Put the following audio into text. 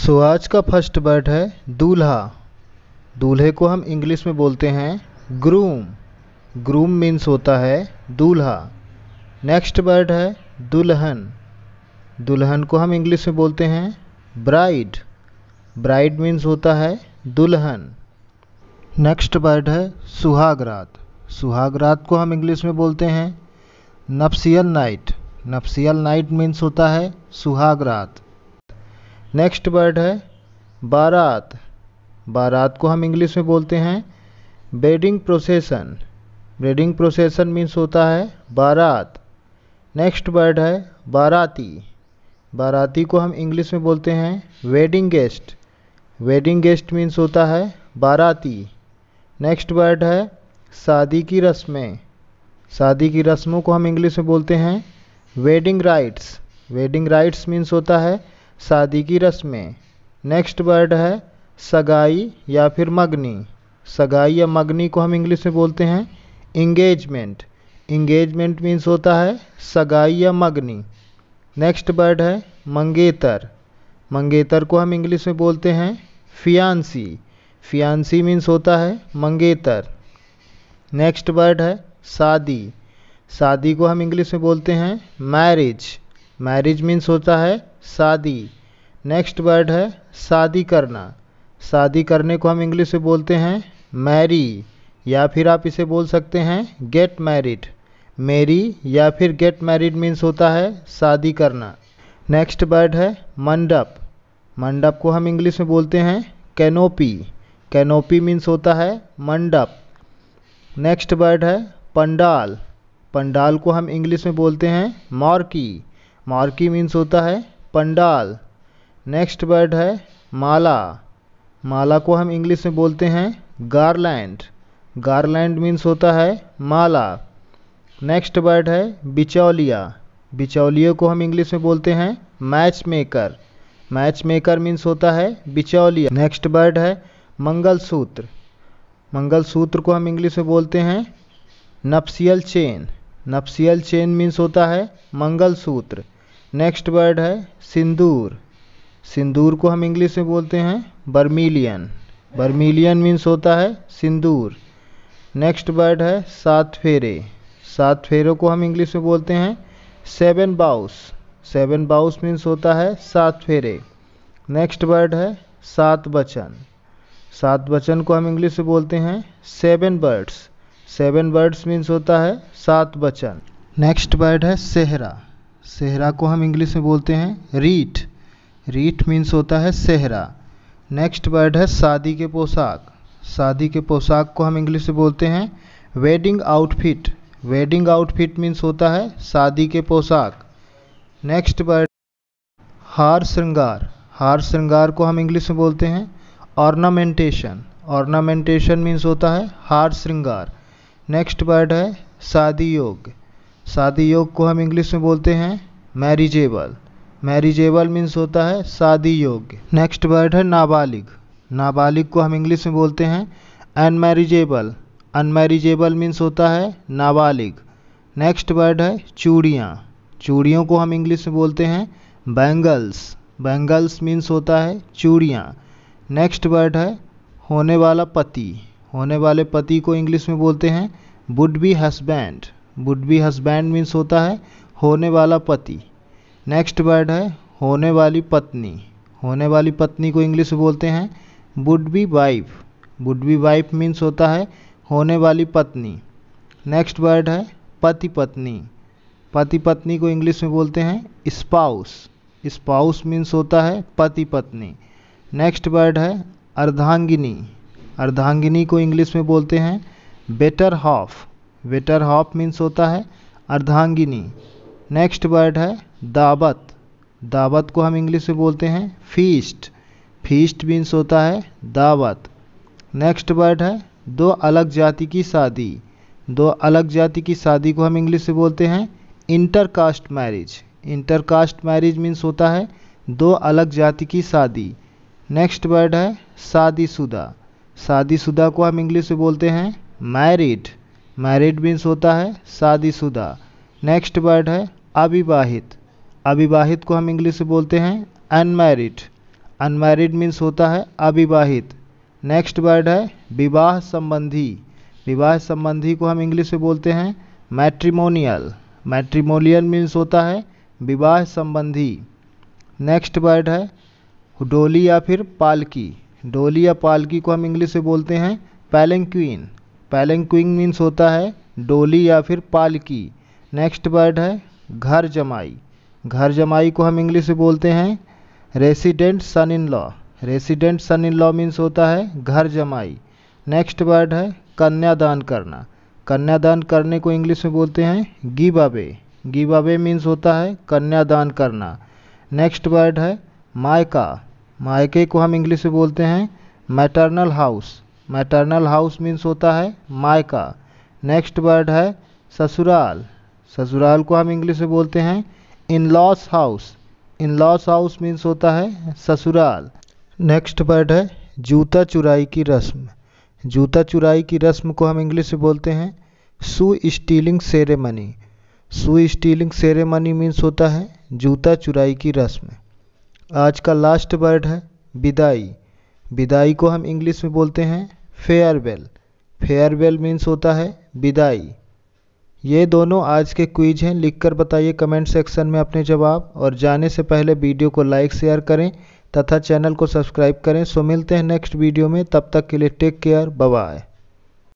सो so, आज का first word है दूल्हा दूल्हे को हम इंग्लिश में बोलते हैं ग्रूम ग्रूम मीन्स होता है दूल्हा नेक्स्ट वर्ड है दुल्हन दुल्हन को हम इंग्लिश में बोलते हैं ब्राइड ब्राइड मीन्स होता है दुल्हन नेक्स्ट वर्ड है सुहागरात सुहागरात को हम इंग्लिश में बोलते हैं nuptial night nuptial night means होता है सुहागरात नेक्स्ट वर्ड है बारात बारात को हम इंग्लिश में बोलते हैं wedding procession wedding procession means होता है बारात नेक्स्ट वर्ड है बाराती बाराती को हम इंग्लिश में बोलते हैं wedding guest wedding guest means होता है बाराती नेक्स्ट वर्ड है शादी की रस्में शादी की रस्मों को हम इंग्लिश में बोलते हैं wedding rites wedding rites means होता है शादी की रस्में नेक्स्ट वर्ड है सगाई या फिर मगनी सगाई या मगनी को हम इंग्लिश में बोलते हैं इंगेजमेंट इंगेजमेंट मीन्स होता है सगाई या मगनी नेक्स्ट वर्ड है मंगेतर मंगेतर को हम इंग्लिश में बोलते हैं फियांसी फियांसी मीन्स होता है मंगेतर नेक्स्ट वर्ड है शादी शादी को हम इंग्लिश में बोलते हैं मैरिज मैरिज मीन्स होता है शादी नेक्स्ट वर्ड है शादी करना शादी करने को हम इंग्लिश में बोलते हैं मैरी या फिर आप इसे बोल सकते हैं गेट मैरिड मेरी या फिर गेट मैरिड मीन्स होता है शादी करना नेक्स्ट वर्ड है मंडप मंडप को हम इंग्लिश में बोलते हैं कैनोपी कैनोपी मीन्स होता है मंडप नेक्स्ट वर्ड है पंडाल पंडाल को हम इंग्लिश में बोलते हैं मॉर्की मार्की मीन्स होता है पंडाल नेक्स्ट वर्ड है माला माला को हम इंग्लिश में बोलते हैं गारलैंड गारलैंड मीन्स होता है माला नेक्स्ट वर्ड है बिचौलिया बिचौलिया को हम इंग्लिश में बोलते हैं matchmaker matchmaker means होता है बिचौलिया नेक्स्ट वर्ड है मंगलसूत्र मंगलसूत्र को हम इंग्लिश में बोलते हैं nuptial chain nuptial chain means होता है मंगलसूत्र नेक्स्ट वर्ड है सिंदूर सिंदूर को हम इंग्लिश में बोलते हैं बर्मिलियन बर्मिलियन मीन्स होता है सिंदूर नेक्स्ट वर्ड है सात फेरे सात फेरों को हम इंग्लिश में बोलते हैं seven vows seven vows means होता है सात फेरे नेक्स्ट वर्ड है सात वचन सात वचन को हम इंग्लिश में बोलते हैं seven birds seven birds means होता है सात वचन नेक्स्ट वर्ड है सेहरा सेहरा को हम इंग्लिश में बोलते हैं रीठ रीठ मीन्स होता है सेहरा नेक्स्ट वर्ड है शादी के पोशाक शादी के पोशाक को हम इंग्लिश में बोलते हैं wedding outfit wedding outfit means होता है शादी के पोशाक नेक्स्ट वर्ड हार श्रृंगार हार श्रृंगार को हम इंग्लिश में बोलते हैं ऑर्नामेंटेशन ऑर्नामेंटेशन मीन्स होता है हार श्रृंगार नेक्स्ट वर्ड है शादी योग शादी योग को हम इंग्लिश में बोलते हैं मैरिजेबल मैरिजेबल मीन्स होता है शादी योग्य नेक्स्ट वर्ड है नाबालिग नाबालिग को हम इंग्लिश में बोलते हैं अनमैरिजेबल अनमैरिजेबल मीन्स होता है नाबालिग नेक्स्ट वर्ड है चूड़ियाँ चूड़ियों को हम इंग्लिश में बोलते हैं बैंगल्स बैंगल्स मीन्स होता है चूड़ियाँ नेक्स्ट वर्ड है होने वाला पति होने वाले पति को इंग्लिश में बोलते हैं would be husband would be husband means होता है होने वाला पति नेक्स्ट वर्ड है होने वाली पत्नी होने वाली पत्नी को इंग्लिश बोलते हैं would be wife would be wife means होता है होने वाली पत्नी नेक्स्ट वर्ड है पति पत्नी पति पत्नी को इंग्लिश में बोलते हैं स्पाउस स्पाउस मीन्स होता है पति पत्नी नेक्स्ट वर्ड है अर्धांगिनी अर्धांगिनी को इंग्लिश में बोलते हैं better half better half means होता है अर्धांगिनी नेक्स्ट वर्ड है दावत दावत को हम इंग्लिश में बोलते हैं फीस्ट फीस्ट मीन्स होता है दावत नेक्स्ट वर्ड है दो अलग जाति की शादी दो अलग जाति की शादी को हम इंग्लिश में बोलते हैं intercaste marriage intercaste marriage means होता है दो अलग जाति की शादी नेक्स्ट वर्ड है शादीशुदा शादीशुदा को हम इंग्लिश में बोलते हैं मैरिड मैरिड मीन्स होता है शादीशुदा नेक्स्ट वर्ड है अविवाहित अविवाहित को हम इंग्लिश से बोलते हैं अनमैरिड अनमैरिड मीन्स होता है अविवाहित नेक्स्ट वर्ड है विवाह संबंधी विवाह संबंधी को हम इंग्लिश में बोलते हैं मैट्रिमोनियल मैट्रिमोनियल मीन्स होता है विवाह संबंधी नेक्स्ट वर्ड है डोली या फिर पालकी डोली या पालकी को हम इंग्लिश में बोलते हैं पैलेंक्वीन पैलेंक्विंग मीन्स होता है डोली या फिर पालकी नेक्स्ट वर्ड है घर जमाई घर जमाई को हम इंग्लिश में बोलते हैं resident son in law resident son in law means होता है घर जमाई नेक्स्ट वर्ड है कन्यादान करना कन्यादान करने को इंग्लिश में बोलते हैं give away give away means होता है कन्यादान करना नेक्स्ट वर्ड है मायका मायके को हम इंग्लिश में बोलते हैं maternal house maternal house means होता है माय का नेक्स्ट वर्ड है ससुराल ससुराल को हम इंग्लिश में बोलते हैं in law's house in law's house means होता है ससुराल नेक्स्ट वर्ड है जूता चुराई की रस्म जूता चुराई की रस्म को हम इंग्लिश में बोलते हैं shoe stealing ceremony shoe stealing ceremony means होता है जूता चुराई की रस्म आज का लास्ट वर्ड है विदाई विदाई को हम इंग्लिश में बोलते हैं फेयरवेल फेयरवेल मीन्स होता है विदाई ये दोनों आज के क्विज हैं लिखकर बताइए कमेंट सेक्शन में अपने जवाब और जाने से पहले वीडियो को लाइक शेयर करें तथा चैनल को सब्सक्राइब करें सो मिलते हैं नेक्स्ट वीडियो में तब तक के लिए टेक केयर बाय